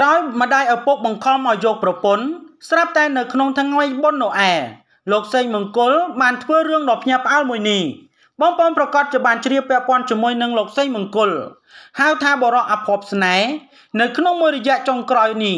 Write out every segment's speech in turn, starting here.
ក្រោយម្ដាយឪពុកបង្ខំឲ្យយកប្រពន្ធស្រាប់តែនៅក្នុងថ្ងៃបុណ្យណូអែលោកសេងមង្គលបានធ្វើរឿងដ៏ភ្ញាក់ផ្អើលមួយនេះបងប្អូនប្រកាសជាបានជ្រាបពាក់ព័ន្ធជាមួយនឹងលោកសេងមង្គល ហៅថាបរោះអភ័ព្វស្នេហ៍នៅក្នុងមួយរយៈចុងក្រោយនេះ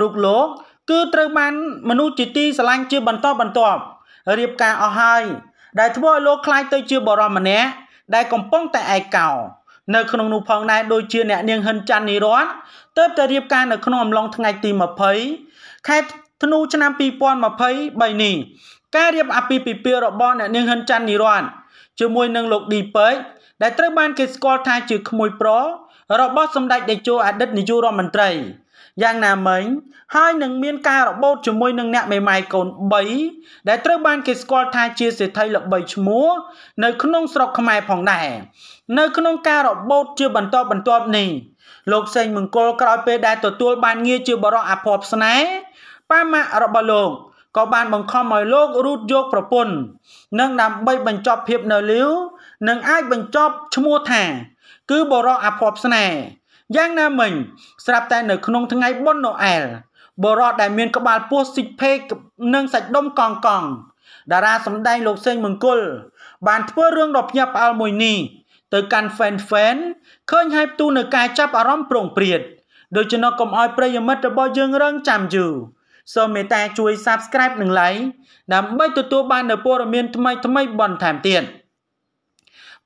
រូបលោក គឺត្រូវបាន មនុស្សជាទីស្រឡាញ់ជាបន្តបន្ទាប់រៀបការអស់ហើយដែលធ្វើឲ្យលោកខ្លាចទៅជាបរោះម្នាក់ដែលកំពុងតែឯកោនៅក្នុងនោះផងដែរដូចជាអ្នក នាងហ៊ិនច័ន្ទនិរ័ត្នទៅតែរៀបការនៅក្នុងអំឡុងថ្ងៃទី20ខែធ្នូឆ្នាំ2023នេះការរៀបអាពាហ៍ពិពាហ៍របស់អ្នកនាងហ៊ិនច័ន្ទនិរ័ត្នជាមួយនឹងលោកឌីពេកដែលត្រូវបានគេស្គាល់ថាជាក្មួយប្រុសរបស់សម្ដេចតេជោអតីតនាយករដ្ឋមន្ត្រីយ៉ាងណាមិញ ហើយនឹងមានការរបូតជាមួយនឹងអ្នកមេម៉ាយកូន3ដែលត្រូវបានគេស្គាល់ថាជាសេដ្ឋីល្បីឈ្មោះនៅក្នុងស្រុកខ្មែរផងដែរនៅក្នុងការរបូតជាបន្តបន្ទាប់នេះលោកសេងមង្គលក្រោយពេលដែលទទួលបានងារជាបរិយអភ័ព្វស្នេហ៍ប៉ាម៉ាក់របស់លោកក៏បានបង្ខំឲ្យលោករូតយកប្រពន្ធនិងដើម្បីបញ្ចប់ភាពនៅលីវនិងអាចបញ្ចប់ឈ្មោះថា គឺបរិយអភ័ព្វស្នេហ៍យ៉ាងណាមិញស្រាប់តែនៅក្នុងថ្ងៃបុណ្យណូអែលបរតដែលមានក្បាលពោះស៊ីភេកនិងសាច់ដុំកង់កង់តារាសម្ដែងលោកសេងមង្គលបានធ្វើរឿងដ៏ភ្ញាក់ផ្អើលមួយនេះទៅកាន់ fan fan ឃើញហើយផ្ទុះនៅការចាប់អារម្មណ៍ប្រងព្រាតដូច្នោះកុំឲ្យប្រិយមិត្តរបស់យើងរងចាំយូរសូមមេត្តាជួយ Subscribe និង Like ដើម្បីទទួលបាននូវព័ត៌មានថ្មីៗបន្ថែមទៀត។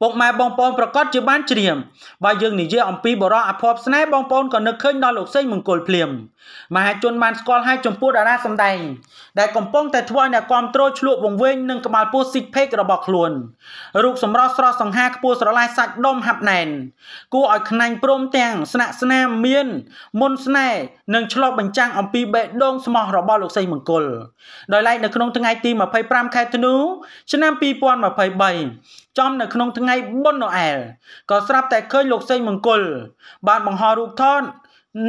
ពុកម៉ែបងប្អូនប្រកាសជាបានច្រៀមបើយើងនិយាយអំពីបរិយអភ័ព្វស្នេហ៍បងប្អូនក៏នឹកឃើញដល់លោកសេងមង្គលភ្លាមមហាជនបានស្គាល់ហើយចំពោះតារាសម្ដែងដែលកំពុងតែធ្វើឲ្យអ្នកគ្រប់គ្រងឆ្លក់វង្វេងនិងក្បាលពោះស៊ីកភេករបស់ខ្លួនរូបសម្រស់ស្រស់សង្ហាខ្ពស់ស្រឡះសាច់ដុំហាប់ណែន គួរឲ្យខ្នាញ់ព្រមទាំងស្នាក់ស្នាមមានមុនស្នេហ៍និងឆ្លប់បញ្ចាំងអំពីបេះដូងស្មោះរបស់លោកសេងមង្គលដោយឡែកនៅក្នុងថ្ងៃទី25ខែធ្នូឆ្នាំ2023ចំនៅក្នុងថ្ងៃបុណ្យណូអែលក៏ស្រាប់តែឃើញលោក សេងមង្គល បានបង្ហោះរូបថត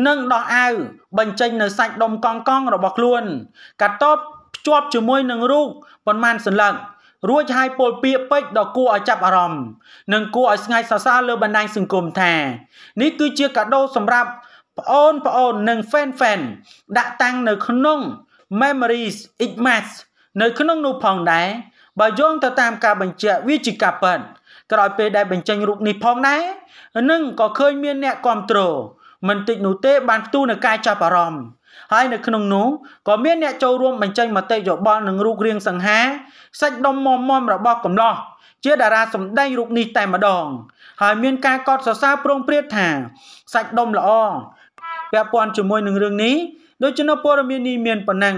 និងដោះអាវបញ្ចេញនៅសាច់ដុំកង់កង់របស់ខ្លួន កាត់តបភ្ជាប់ជាមួយនឹងរូបប៉ុន្មានសន្លឹករួចហើយពលពាកពេចដ៏គួរឲ្យចាប់អារម្មណ៍និងគួរឲ្យស្ងាយសរសើរលើបណ្ដាញសង្គមថានេះគឺជាកាដូ សម្រាប់ប្អូនប្អូននិង fan fan ដាក់តាំងនៅក្នុង Memories Xmas នៅក្នុង នោះផងដែរបើយោងទៅតាមការបញ្ជាក់វាជាការប៉ិនក្រោយពេលដែលបញ្ចេញរូបនេះផងដែរនឹងក៏ឃើញមានអ្នកគ្រប់គ្រងមិនតិចនោះទេបានផ្ទុះនឹងការចាប់អារម្មណ៍ហើយនៅក្នុងនោះក៏មានអ្នកចូលរួមបញ្ចេញមតិយោបល់នឹងរូបរាងសង្ហាសាច់ដុំមមមរបស់កំឡោះជាតារាសម្ដែងរូបនេះតែម្ដង ហើយមានការកោតសរសើរប្រងព្រាតថាសាច់ដុំល្អពាក់ព័ន្ធជាមួយនឹងរឿងនេះដូចជានៅព័ត៌មាននេះមានប៉ុណ្ណឹង